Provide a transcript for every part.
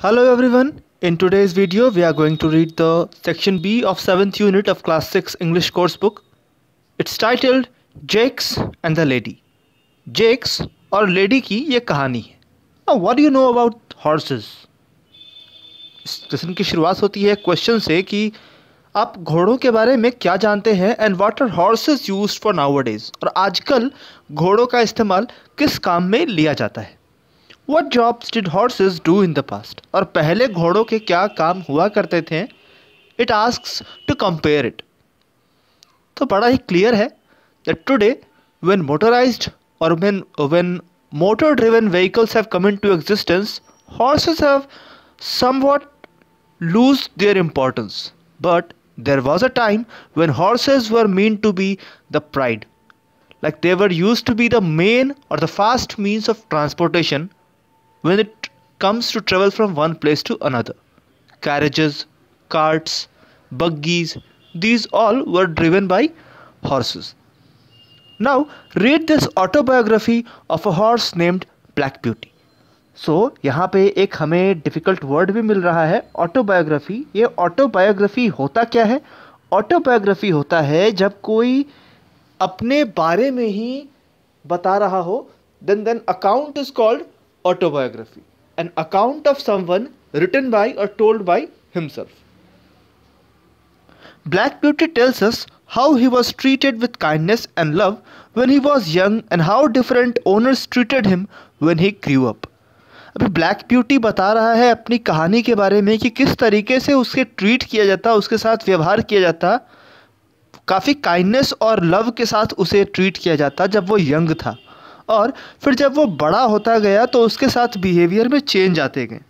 Hello everyone. In today's video, we are going to read the section B of 7th unit of class 6 English course book. It's titled Jakes and the Lady. Jakes और lady की ये कहानी है Now, what do you know about horses? इस lesson की शुरुआत होती है क्वेश्चन से कि आप घोड़ों के बारे में क्या जानते हैं and what are horses use for now और आजकल घोड़ों का इस्तेमाल किस काम में लिया जाता है What jobs did horses do in the past? और पहले घोड़ों के क्या काम हुआ करते थे it asks to compare it तो बड़ा ही क्लियर है when motorized or when when motor driven vehicles have come into existence horses have somewhat lose their importance but there was a time when horses were meant to be the pride like they were used to be the main or the fast means of transportation when it comes to travel from one place to another. Carriages, carts, buggies, these all were driven by horses. Now, read this autobiography of a horse named Black Beauty. So so, यहाँ पे एक हमें difficult word भी मिल रहा है autobiography ये autobiography होता क्या है ऑटोबायोग्राफी होता है जब कोई अपने बारे में ही बता रहा हो then then account is called autobiography, an account of someone written by or told by himself. Black Beauty tells us how he was treated with kindness and love when he was young and how different owners treated him when he grew up. अभी Black Beauty बता रहा है अपनी कहानी के बारे में कि किस तरीके से उसके ट्रीट किया जाता उसके साथ व्यवहार किया जाता काफ़ी काइंडनेस और लव के साथ उसे ट्रीट किया जाता जब वो यंग था और फिर जब वो बड़ा होता गया तो उसके साथ बिहेवियर में चेंज आते गए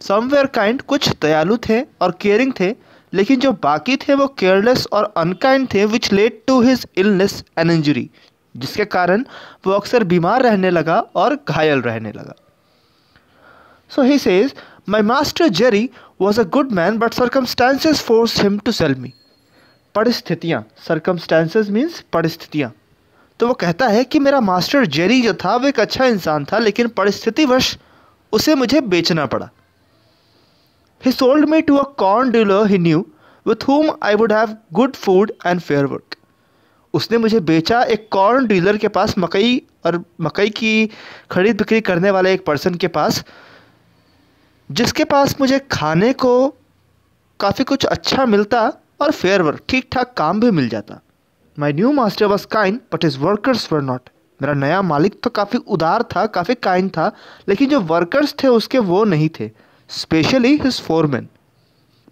समवेयर काइंड कुछ दयालु थे और केयरिंग थे लेकिन जो बाकी थे वो केयरलेस और अनकाइंड थे which led to his illness and injury जिसके कारण वो अक्सर बीमार रहने लगा और घायल रहने लगा so he says my master Jerry was a good man but circumstances forced him to sell me परिस्थितियाँ सरकमस्टांसिस मीन्स परिस्थितियाँ तो वो कहता है कि मेरा मास्टर जेरी जो था वो एक अच्छा इंसान था लेकिन परिस्थितिवश उसे मुझे बेचना पड़ा he sold me to a corn dealer he knew with whom I would have good food and fair work उसने मुझे बेचा एक कॉर्न डीलर के पास मकई और मकई की खरीद बिक्री करने वाले एक पर्सन के पास जिसके पास मुझे खाने को काफ़ी कुछ अच्छा मिलता और फेयर वर्क ठीक ठाक काम भी मिल जाता my new master was kind but his workers were not मेरा नया मालिक तो काफ़ी उदार था काफ़ी काइंड था लेकिन जो वर्कर्स थे उसके वो नहीं थे especially his man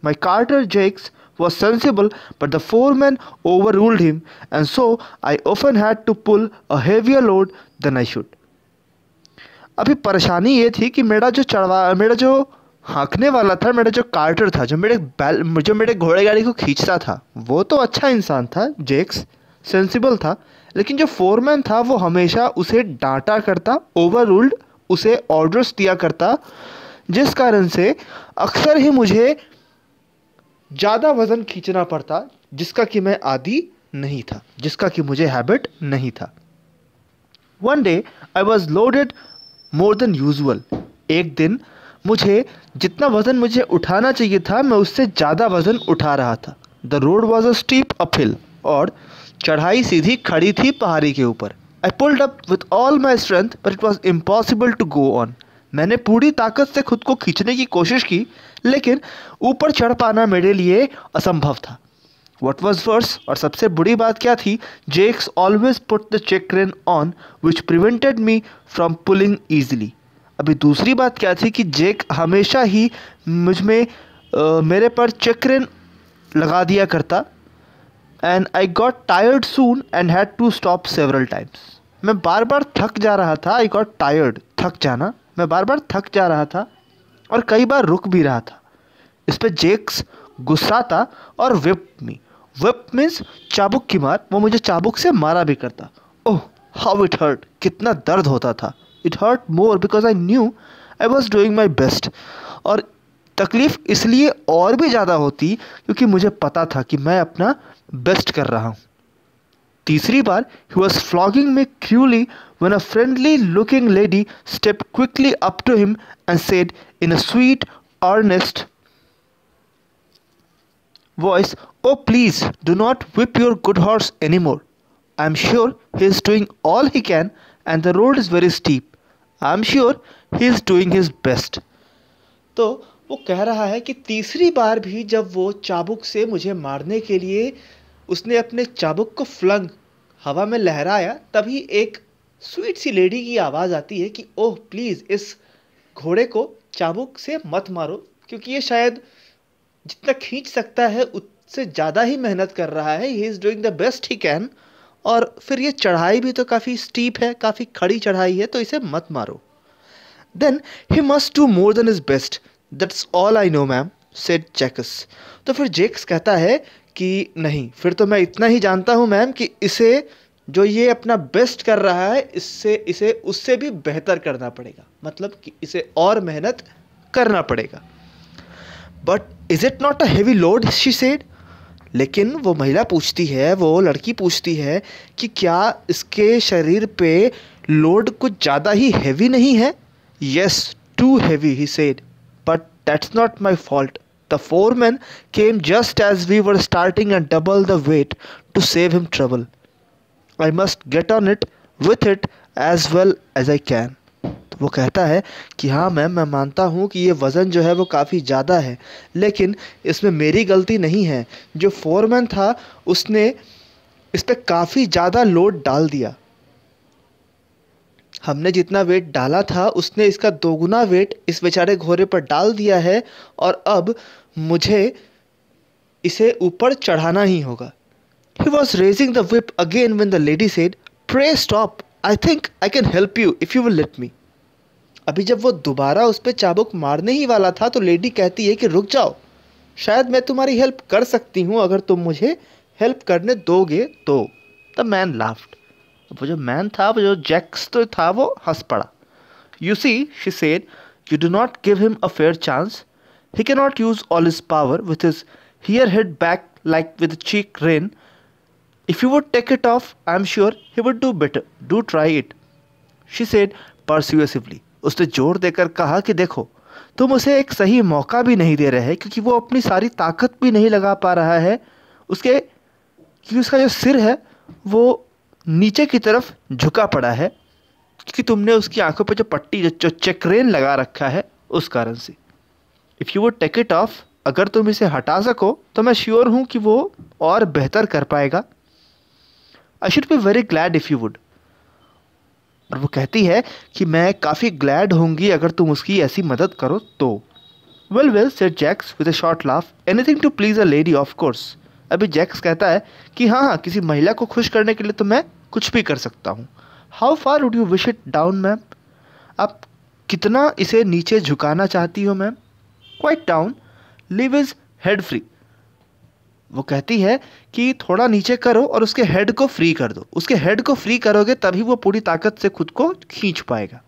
my carter Jakes but the foreman overruled him and so I often had to pull a heavier load than I should अभी परेशानी ये थी कि मेरा जो चढ़वा मेरा जो हाँकने वाला था मेरा जो कार्टर था जो मेरे बैल जो मेरे घोड़े गाड़ी को खींचता था वो तो अच्छा इंसान था जेक्स सेंसिबल था लेकिन जो फोरमैन था वो हमेशा उसे डांटा करता ओवर रूल्ड उसे ऑर्डर्स दिया करता जिस कारण से अक्सर ही मुझे ज़्यादा वज़न खींचना पड़ता जिसका कि मैं आदि नहीं था जिसका कि मुझे हैबिट नहीं था one day I was loaded more than usual एक दिन मुझे जितना वज़न मुझे उठाना चाहिए था मैं उससे ज़्यादा वज़न उठा रहा था the road was a steep uphill और चढ़ाई सीधी खड़ी थी पहाड़ी के ऊपर I pulled up with all my strength but it was impossible to go on मैंने पूरी ताकत से खुद को खींचने की कोशिश की लेकिन ऊपर चढ़ पाना मेरे लिए असंभव था वट वॉज वर्स और सबसे बुरी बात क्या थी Jakes always put the check rein on which prevented me from pulling easily अभी दूसरी बात क्या थी कि जेक हमेशा ही मुझ में आ, मेरे पर चक्रेन लगा दिया करता and I got tired soon and had to stop several times मैं बार बार थक जा रहा था आई गॉट टायर्ड थक जाना मैं बार बार थक जा रहा था और कई बार रुक भी रहा था इस पर जेक्स गुस्सा था और विप मी विप मीन्स चाबुक की मार वो मुझे चाबुक से मारा भी करता ओह हाउ इट हर्ट कितना दर्द होता था it hurt more because I knew I was doing my best और तकलीफ़ इसलिए और भी ज़्यादा होती क्योंकि मुझे पता था कि मैं अपना बेस्ट कर रहा हूँ तीसरी बार ही was flogging me cruelly when a friendly looking lady stepped quickly up to him and said in a sweet, earnest voice, Oh, please do not whip your good horse anymore. I am sure he is doing all he can, and the road is very steep. I am sure he is doing his best तो वो कह रहा है कि तीसरी बार भी जब वो चाबुक से मुझे मारने के लिए उसने अपने चाबुक को फ्लंग हवा में लहराया तभी एक स्वीट सी लेडी की आवाज़ आती है कि ओह प्लीज़ इस घोड़े को चाबुक से मत मारो क्योंकि ये शायद जितना खींच सकता है उससे ज़्यादा ही मेहनत कर रहा है he is doing the best he can और फिर ये चढ़ाई भी तो काफ़ी स्टीप है काफ़ी खड़ी चढ़ाई है तो इसे मत मारो then he must do more than his best that's all I know ma'am said Jakes तो फिर जेक्स कहता है कि नहीं फिर तो मैं इतना ही जानता हूँ मैम कि इसे जो ये अपना बेस्ट कर रहा है इससे इसे उससे भी बेहतर करना पड़ेगा मतलब कि इसे और मेहनत करना पड़ेगा but is it not a heavy load she said लेकिन वो महिला पूछती है वो लड़की पूछती है कि क्या इसके शरीर पे लोड कुछ ज़्यादा ही हैवी नहीं है yes too heavy he said but that's not my fault the foreman came just as we were starting and double the weight to save him travel I must get on it with it as well as I can वो कहता है कि हाँ ma'am मैं मानता हूँ कि ये वज़न जो है वो काफ़ी ज़्यादा है लेकिन इसमें मेरी गलती नहीं है जो फोरमैन था उसने इस पर काफ़ी ज़्यादा लोड डाल दिया हमने जितना वेट डाला था उसने इसका दोगुना वेट इस बेचारे घोड़े पर डाल दिया है और अब मुझे इसे ऊपर चढ़ाना ही होगा he was raising the whip again when the lady said pray stop I think I can help you if you will let me अभी जब वो दोबारा उस पर चाबुक मारने ही वाला था तो लेडी कहती है कि रुक जाओ शायद मैं तुम्हारी हेल्प कर सकती हूँ अगर तुम मुझे हेल्प करने दोगे तो द मैन लाफ्ट वो जो मैन था वो जो जैक्स तो था वो हंस पड़ा you see she said you do not give him a fair chance he can not use all his power with his here head back like with check rein if you would take it off I am sure he would do better do try it she said persuasively उसने जोर देकर कहा कि देखो तुम उसे एक सही मौका भी नहीं दे रहे क्योंकि वो अपनी सारी ताकत भी नहीं लगा पा रहा है उसके क्योंकि उसका जो सिर है वो नीचे की तरफ झुका पड़ा है क्योंकि तुमने उसकी आंखों पर जो पट्टी जो चेकरेन लगा रखा है उस कारण से if you would take it off अगर तुम इसे हटा सको तो मैं श्योर हूँ कि वो और बेहतर कर पाएगा I should be very glad if you would और वो कहती है कि मैं काफ़ी ग्लैड होंगी अगर तुम उसकी ऐसी मदद करो तो well well said Jakes with a short laugh anything to please a lady of course अभी जैक्स कहता है कि हाँ हाँ किसी महिला को खुश करने के लिए तो मैं कुछ भी कर सकता हूँ how far would you wish it down ma'am आप कितना इसे नीचे झुकाना चाहती हो ma'am quite down leave his head free वो कहती है कि थोड़ा नीचे करो और उसके हेड को फ्री कर दो उसके हेड को फ्री करोगे तभी वो पूरी ताकत से खुद को खींच पाएगा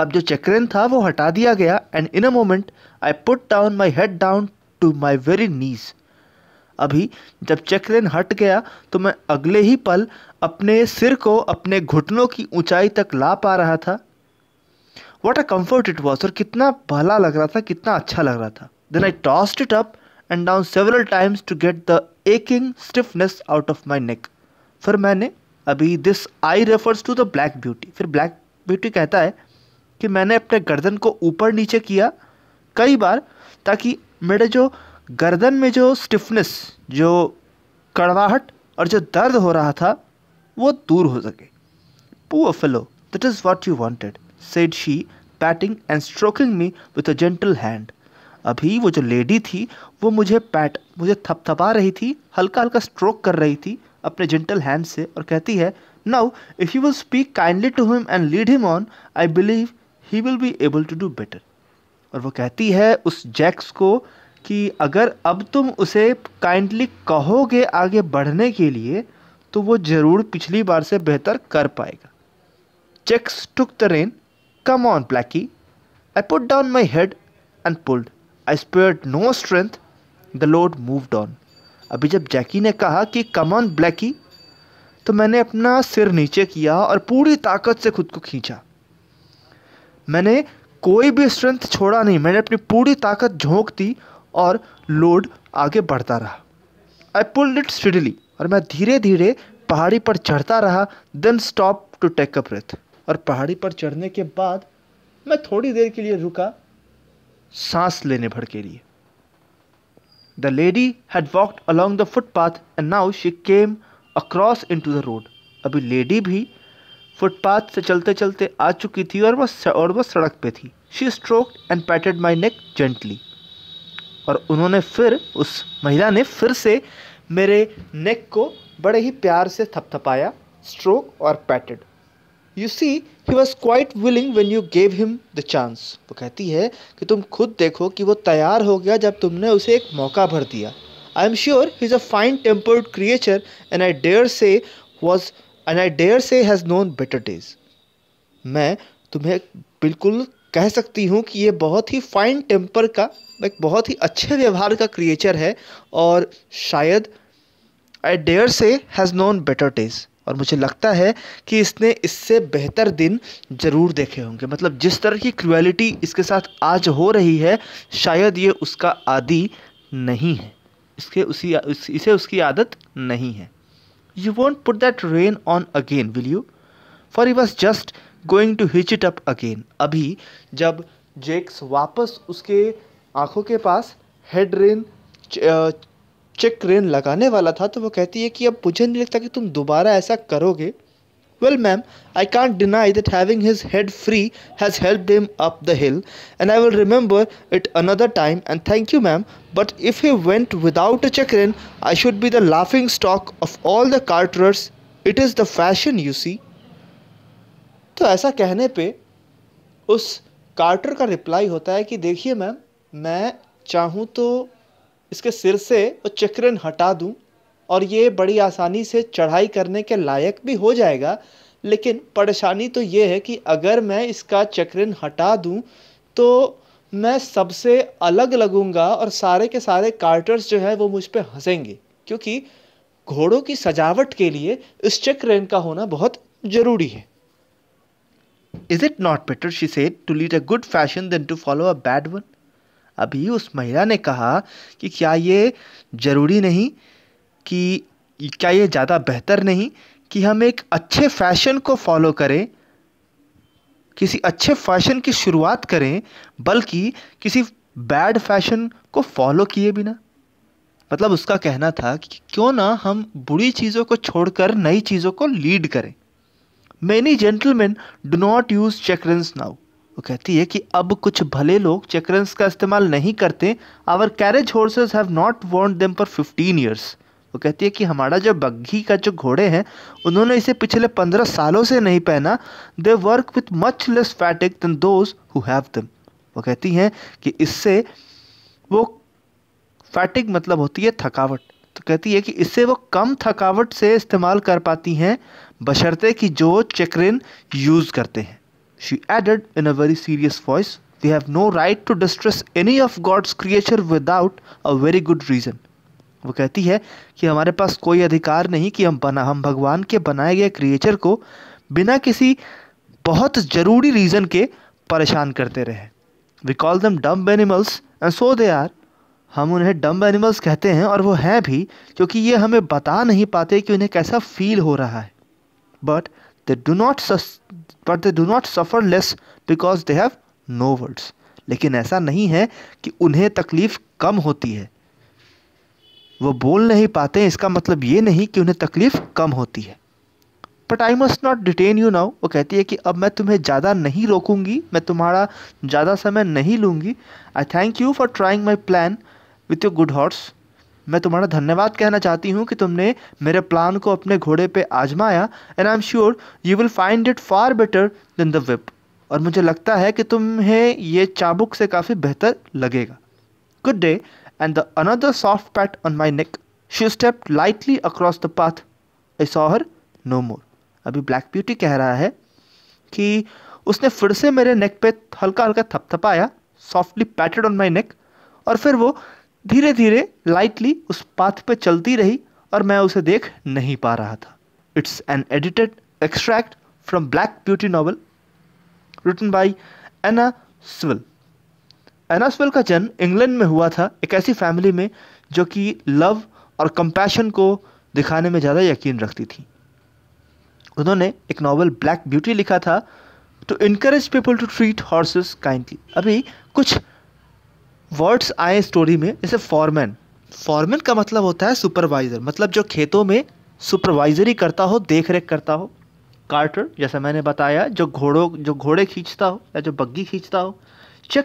अब जो चक्रेन था वो हटा दिया गया and in a moment I put down my head down to my very knees अभी जब चक्रेन हट गया तो मैं अगले ही पल अपने सिर को अपने घुटनों की ऊंचाई तक ला पा रहा था what a comfort it was और कितना भला लग रहा था कितना अच्छा लग रहा था then I tossed it up and down several times to get the aching stiffness out of my neck फिर मैंने अभी this I refers to the Black Beauty फिर ब्लैक ब्यूटी कहता है कि मैंने अपने गर्दन को ऊपर नीचे किया कई बार ताकि मेरे जो गर्दन में जो स्टिफनेस जो कड़वाहट और जो दर्द हो रहा था वो दूर हो सके a fellow that is what you wanted said she patting and stroking me with a gentle hand अभी वो जो लेडी थी वो मुझे पैट मुझे थपथपा रही थी हल्का हल्का स्ट्रोक कर रही थी अपने जेंटल हैंड से और कहती है now if you will speak kindly to him and lead him on I believe he will be able to do better और वो कहती है उस जैक्स को कि अगर अब तुम उसे काइंडली कहोगे आगे बढ़ने के लिए तो वो ज़रूर पिछली बार से बेहतर कर पाएगा Jakes took the rein come on Blackie I put down my head and pulled I spare no strength the load moved on अभी जब जैकी ने कहा कि ऑन ब्लैकी तो मैंने अपना सिर नीचे किया और पूरी ताकत से खुद को खींचा मैंने कोई भी स्ट्रेंथ छोड़ा नहीं मैंने अपनी पूरी ताकत झोंक दी और लोड आगे बढ़ता रहा आई पुल इट स्टडली और मैं धीरे धीरे पहाड़ी पर चढ़ता रहा then stop to take a breath और पहाड़ी पर चढ़ने के बाद मैं थोड़ी देर के लिए रुका सांस लेने भर के लिए the lady had walked along the footpath and now she came across into the road अभी लेडी भी फुटपाथ से चलते चलते आ चुकी थी और वह और वह सड़क पे थी she stroke and patted my neck gently और उन्होंने फिर उस महिला ने फिर से मेरे नेक को बड़े ही प्यार से थपथपाया स्ट्रोक और patted you see he was quite willing when you gave him the chance वो कहती है कि तुम खुद देखो कि वो तैयार हो गया जब तुमने उसे एक मौका भर दिया I am sure he is a fine tempered creature and I dare say was and I dare say has known better days मैं तुम्हें बिल्कुल कह सकती हूँ कि ये बहुत ही फाइन टेम्पर का एक बहुत ही अच्छे व्यवहार का क्रिएचर है और शायद I dare say has known better days और मुझे लगता है कि इसने इससे बेहतर दिन ज़रूर देखे होंगे मतलब जिस तरह की क्रुअलिटी इसके साथ आज हो रही है शायद ये उसका आदि नहीं है इसके उसी इसे उसकी आदत नहीं है you won't put that rein on again will you for you was just going to hitch it up again अभी जब जेक्स वापस उसके आंखों के पास हेड रेन चेक क्रेन लगाने वाला था तो वो कहती है कि अब मुझे नहीं लगता कि तुम दोबारा ऐसा करोगे well ma'am I can't deny that having his head free has help them up the hill and I will remember it another time and thank you ma'am but if you went without a check rein I should be the laughing stock of all the carters it is the fashion you see तो ऐसा कहने पर उस quarter का reply होता है कि देखिए मैम मैं चाहूँ तो इसके सिर से वो चक्रन हटा दूं और ये बड़ी आसानी से चढ़ाई करने के लायक भी हो जाएगा लेकिन परेशानी तो ये है कि अगर मैं इसका चक्रन हटा दूं तो मैं सबसे अलग लगूंगा और सारे के सारे कार्टर्स जो है वो मुझ पर हंसेंगे क्योंकि घोड़ों की सजावट के लिए इस चक्रन का होना बहुत ज़रूरी है Is it not better, she said, to lead a good fashion than to follow a bad one? अभी उस महिला ने कहा कि क्या ये ज़रूरी नहीं कि क्या ये ज़्यादा बेहतर नहीं कि हम एक अच्छे फैशन को फॉलो करें किसी अच्छे फैशन की शुरुआत करें बल्कि किसी बैड फैशन को फॉलो किए बिना मतलब उसका कहना था कि क्यों ना हम बुरी चीज़ों को छोड़कर नई चीज़ों को लीड करें many gentleman do not use check reins now वो कहती है कि अब कुछ भले लोग चेकरंस का इस्तेमाल नहीं करते our carriage horses have not वॉन्ट देम फॉर फिफ्टीन ईयर्स वो कहती है कि हमारा जो बग्घी का जो घोड़े हैं उन्होंने इसे पिछले पंद्रह सालों से नहीं पहना they work with much less fatigue than those who have them वो कहती हैं कि इससे वो फैटिक मतलब होती है थकावट तो कहती है कि इससे वो कम थकावट से इस्तेमाल कर पाती हैं बशर्ते कि जो चेकरेन यूज़ करते हैं She added in a very serious voice, They have no right to distress any of God's creature without a very good reason. वो कहती है कि हमारे पास कोई अधिकार नहीं कि हम बना हम भगवान के बनाए गए क्रिएचर को बिना किसी बहुत ज़रूरी रीज़न के परेशान करते रहे we call them dumb animals and so they are हम उन्हें डम्ब एनिमल्स कहते हैं और वो हैं भी क्योंकि ये हमें बता नहीं पाते कि उन्हें कैसा फील हो रहा है but they do not but they do not suffer less because they have no words लेकिन ऐसा नहीं है कि उन्हें तकलीफ़ कम होती है वो बोल नहीं पाते इसका मतलब ये नहीं कि उन्हें तकलीफ़ कम होती है but I must not detain you now वो कहती है कि अब मैं तुम्हें ज़्यादा नहीं रोकूंगी मैं तुम्हारा ज़्यादा समय नहीं लूँगी I thank you for trying my plan with your good horse मैं तुम्हारा धन्यवाद कहना चाहती हूँ कि तुमने मेरे प्लान को अपने घोड़े पे आजमाया and I am sure you will find it far better than the whip और मुझे लगता है कि तुम्हें ये चाबुक से काफ़ी बेहतर लगेगा good day and the another soft pat on my neck she step lightly across the path I saw her no more अभी ब्लैक ब्यूटी कह रहा है कि उसने फिर से मेरे नेक पे हल्का हल्का थपथपाया सॉफ्टली पैटेड ऑन माई नेक और फिर वो धीरे धीरे लाइटली उस पाथ पे चलती रही और मैं उसे देख नहीं पा रहा था it's an edited extract from Black Beauty novel written by Anna Sewell Anna Sewell का जन्म इंग्लैंड में हुआ था एक ऐसी फैमिली में जो कि लव और कंपैशन को दिखाने में ज़्यादा यकीन रखती थी उन्होंने एक नावल ब्लैक ब्यूटी लिखा था to increase people to treat horses kindly अभी कुछ वर्ड्स आए स्टोरी में जैसे फॉरमैन फॉरमैन का मतलब होता है सुपरवाइज़र मतलब जो खेतों में सुपरवाइजरी करता हो देख रेख करता हो कार्टर जैसा मैंने बताया जो घोड़ों जो घोड़े खींचता हो या जो बग्गी खींचता हो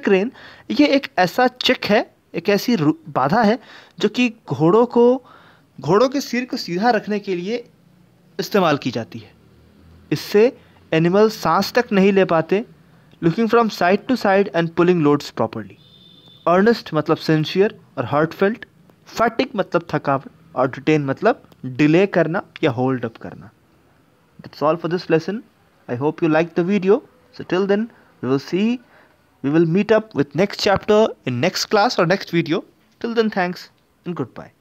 रेन ये एक ऐसा चेक है एक ऐसी बाधा है जो कि घोड़ों को घोड़ों के सिर को सीधा रखने के लिए इस्तेमाल की जाती है इससे एनिमल सांस तक नहीं ले पाते looking from side to side and pulling loads properly earnest मतलब सिंसियर और हार्टफेल्ट फैटिक मतलब थकावट और डिटेन मतलब डिले करना या होल्ड अप करना it's all for this lesson I hope you like the video so till then we will see we will meet up with next chapter in next class और next video till then thanks and good bye